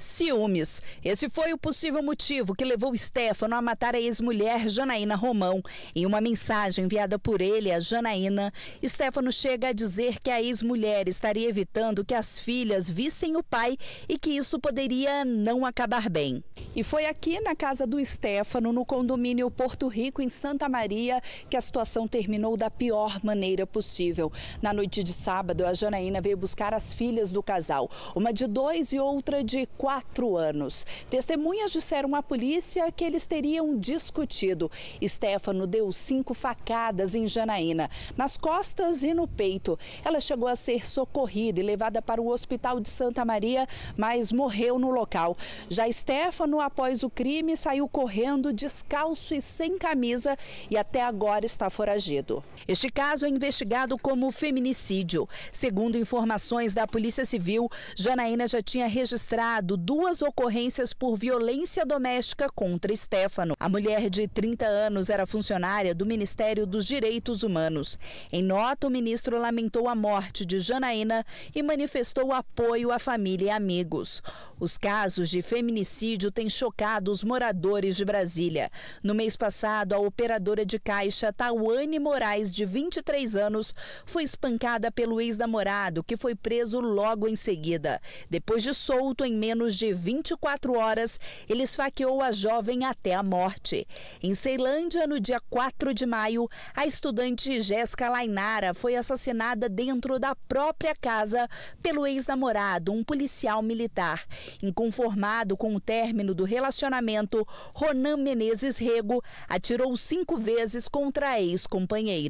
ciúmes. Esse foi o possível motivo que levou Stefano a matar a ex-mulher Janaína Romão. Em uma mensagem enviada por ele a Janaína, Stefano chega a dizer que a ex-mulher estaria evitando que as filhas vissem o pai e que isso poderia não acabar bem. E foi aqui na casa do Stefano, no condomínio Porto Rico, em Santa Maria, que a situação terminou da pior maneira possível. Na noite de sábado, a Janaína veio buscar as filhas do casal, uma de dois e outra de quatro quatro anos. Testemunhas disseram à polícia que eles teriam discutido. Stefano deu cinco facadas em Janaína, nas costas e no peito. Ela chegou a ser socorrida e levada para o hospital de Santa Maria, mas morreu no local. Já Stefano, após o crime, saiu correndo descalço e sem camisa e até agora está foragido. Este caso é investigado como feminicídio. Segundo informações da Polícia Civil, Janaína já tinha registrado duas ocorrências por violência doméstica contra Stefano. A mulher de 30 anos era funcionária do Ministério dos Direitos Humanos. Em nota, o ministro lamentou a morte de Janaína e manifestou apoio à família e amigos. Os casos de feminicídio têm chocado os moradores de Brasília. No mês passado, a operadora de caixa Tawane Moraes, de 23 anos, foi espancada pelo ex-namorado, que foi preso logo em seguida. Depois de solto, em menos menos de 24 horas, ele esfaqueou a jovem até a morte. Em Ceilândia, no dia 4 de maio, a estudante Jéssica Lainara foi assassinada dentro da própria casa pelo ex-namorado, um policial militar. Inconformado com o término do relacionamento, Ronan Menezes Rego atirou cinco vezes contra a ex-companheira.